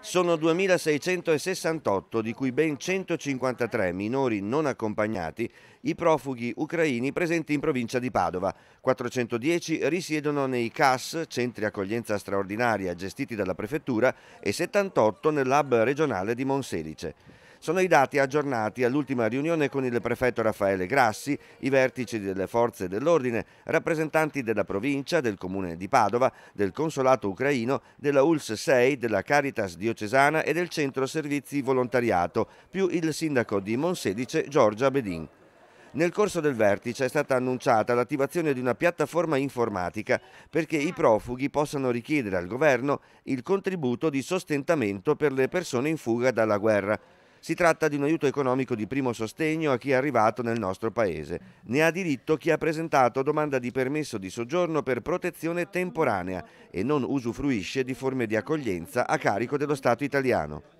sono 2.668, di cui ben 153 minori non accompagnati, i profughi ucraini presenti in provincia di Padova. 410 risiedono nei CAS, centri accoglienza straordinaria gestiti dalla prefettura, e 78 nell'hub regionale di Monselice. Sono i dati aggiornati all'ultima riunione con il prefetto Raffaele Grassi, i vertici delle forze dell'ordine, rappresentanti della provincia, del comune di Padova, del consolato ucraino, della ULS 6, della Caritas diocesana e del centro servizi volontariato, più il sindaco di Monsedice Giorgia Bedin. Nel corso del vertice è stata annunciata l'attivazione di una piattaforma informatica perché i profughi possano richiedere al governo il contributo di sostentamento per le persone in fuga dalla guerra, si tratta di un aiuto economico di primo sostegno a chi è arrivato nel nostro paese. Ne ha diritto chi ha presentato domanda di permesso di soggiorno per protezione temporanea e non usufruisce di forme di accoglienza a carico dello Stato italiano.